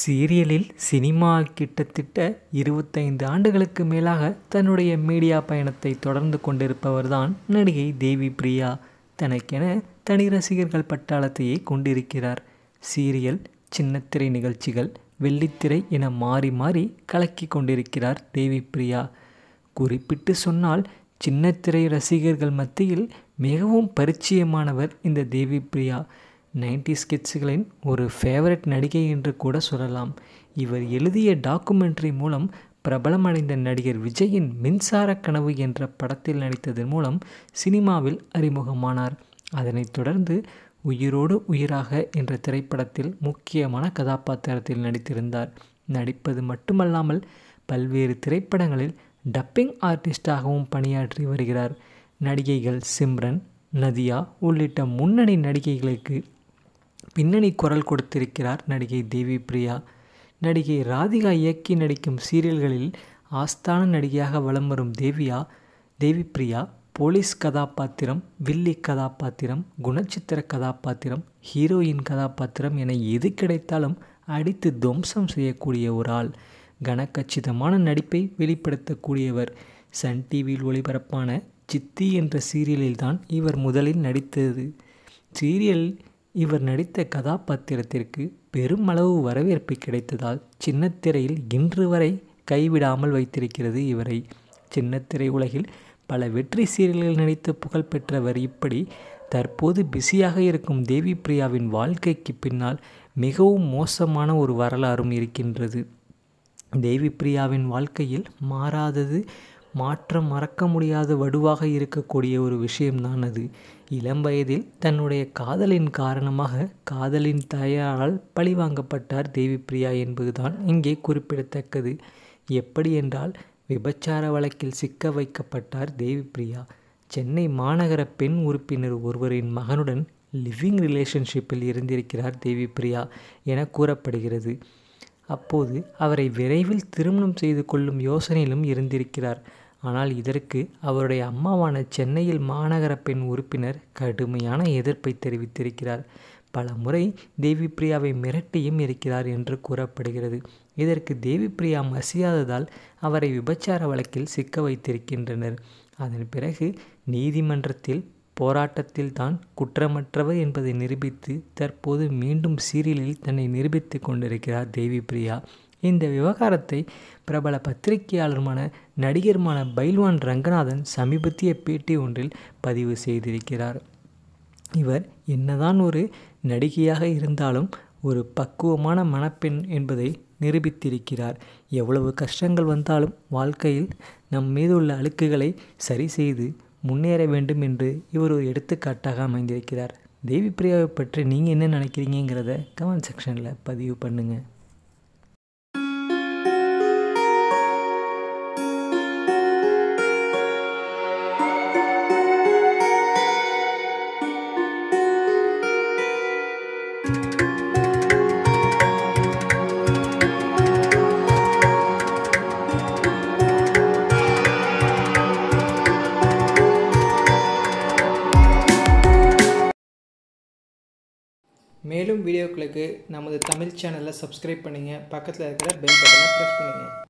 சீரியலில் சினிமா கிட்டத்தட்ட இருபத்தைந்து ஆண்டுகளுக்கு மேலாக தன்னுடைய மீடியா பயணத்தை தொடர்ந்து கொண்டிருப்பவர் தான் நடிகை தேவி பிரியா தனக்கென தனி ரசிகர்கள் பட்டாளத்தையே கொண்டிருக்கிறார் சீரியல் சின்னத்திரை நிகழ்ச்சிகள் வெள்ளித்திரை என மாறி மாறி கலக்கி கொண்டிருக்கிறார் தேவி பிரியா குறிப்பிட்டு சொன்னால் சின்னத்திரை ரசிகர்கள் மத்தியில் மிகவும் பரிச்சயமானவர் இந்த தேவி பிரியா நைன்டி ஸ்கிட்ஸுகளின் ஒரு ஃபேவரட் நடிகை என்று கூட சொல்லலாம் இவர் எழுதிய டாக்குமெண்ட்ரி மூலம் பிரபலமடைந்த நடிகர் விஜயின் மின்சார கனவு என்ற படத்தில் நடித்ததன் மூலம் சினிமாவில் அறிமுகமானார் அதனைத் தொடர்ந்து உயிரோடு உயிராக என்ற திரைப்படத்தில் முக்கியமான கதாபாத்திரத்தில் நடித்திருந்தார் நடிப்பது மட்டுமல்லாமல் பல்வேறு திரைப்படங்களில் டப்பிங் ஆர்டிஸ்டாகவும் பணியாற்றி வருகிறார் நடிகைகள் சிம்ரன் நதியா உள்ளிட்ட முன்னணி நடிகைகளுக்கு பின்னணி குரல் கொடுத்திருக்கிறார் நடிகை தேவி பிரியா நடிகை ராதிகா இயக்கி நடிக்கும் சீரியல்களில் ஆஸ்தான நடிகையாக வலம் வரும் தேவியா தேவி பிரியா போலீஸ் கதாபாத்திரம் வில்லி கதாபாத்திரம் குணச்சித்திர கதாபாத்திரம் ஹீரோயின் கதாபாத்திரம் என எது கிடைத்தாலும் அடித்து துவம்சம் செய்யக்கூடிய ஒரு ஆள் கனக்கச்சிதமான நடிப்பை வெளிப்படுத்தக்கூடியவர் சன் டிவியில் ஒளிபரப்பான சித்தி என்ற சீரியலில்தான் இவர் முதலில் நடித்தது சீரியல் இவர் நடித்த கதாபாத்திரத்திற்கு பெருமளவு வரவேற்பு கிடைத்ததால் சின்னத்திரையில் இன்று வரை கைவிடாமல் வைத்திருக்கிறது இவரை சின்னத்திரை உலகில் பல வெற்றி சீரியல்களில் நடித்து புகழ்பெற்றவர் இப்படி தற்போது பிஸியாக இருக்கும் தேவி பிரியாவின் வாழ்க்கைக்கு பின்னால் மிகவும் மோசமான ஒரு வரலாறும் இருக்கின்றது தேவி பிரியாவின் வாழ்க்கையில் மாறாதது மாற்ற மறக்க முடியாத வடுவாக இருக்கக்கூடிய ஒரு விஷயம்தான் அது இளம் வயதில் தன்னுடைய காதலின் காரணமாக காதலின் தாயாரால் பழிவாங்கப்பட்டார் தேவிப்பிரியா என்பதுதான் இங்கே குறிப்பிடத்தக்கது எப்படி என்றால் விபச்சார வழக்கில் சிக்க வைக்கப்பட்டார் தேவிப்பிரியா சென்னை மாநகர பெண் உறுப்பினர் ஒருவரின் மகனுடன் லிவிங் ரிலேஷன்ஷிப்பில் இருந்திருக்கிறார் தேவிப்பிரியா என கூறப்படுகிறது அப்போது அவரை விரைவில் திருமணம் செய்து கொள்ளும் யோசனையிலும் இருந்திருக்கிறார் ஆனால் இதற்கு அவருடைய அம்மாவான சென்னையில் மாநகர பெண் உறுப்பினர் கடுமையான எதிர்ப்பை தெரிவித்திருக்கிறார் பல முறை தேவி பிரியாவை மிரட்டியும் இருக்கிறார் என்று கூறப்படுகிறது இதற்கு தேவி பிரியா மசியாததால் அவரை விபச்சார வழக்கில் சிக்க வைத்திருக்கின்றனர் அதன் பிறகு நீதிமன்றத்தில் போராட்டத்தில் தான் குற்றமற்றவர் என்பதை நிரூபித்து தற்போது மீண்டும் சீரியலில் தன்னை நிரூபித்து கொண்டிருக்கிறார் தேவி பிரியா இந்த விவகாரத்தை பிரபல பத்திரிகையாளருமான நடிகருமான பைல்வான் ரங்கநாதன் சமீபத்திய பேட்டி ஒன்றில் பதிவு செய்திருக்கிறார் இவர் என்னதான் ஒரு நடிகையாக இருந்தாலும் ஒரு பக்குவமான மணப்பெண் என்பதை நிரூபித்திருக்கிறார் எவ்வளவு கஷ்டங்கள் வந்தாலும் வாழ்க்கையில் நம் மீது உள்ள அழுக்குகளை சரி செய்து முன்னேற வேண்டும் என்று இவர் ஒரு எடுத்துக்காட்டாக அமைந்திருக்கிறார் தேவி பிரியாவை பற்றி நீங்கள் என்ன நினைக்கிறீங்கிறத கமெண்ட் செக்ஷனில் பதிவு பண்ணுங்கள் மேலும் வீடியோக்களுக்கு நமது தமிழ் சேனலை சப்ஸ்கிரைப் பண்ணுங்கள் பக்கத்தில் இருக்கிற பெல் பட்டனை ப்ரெஸ் பண்ணுங்கள்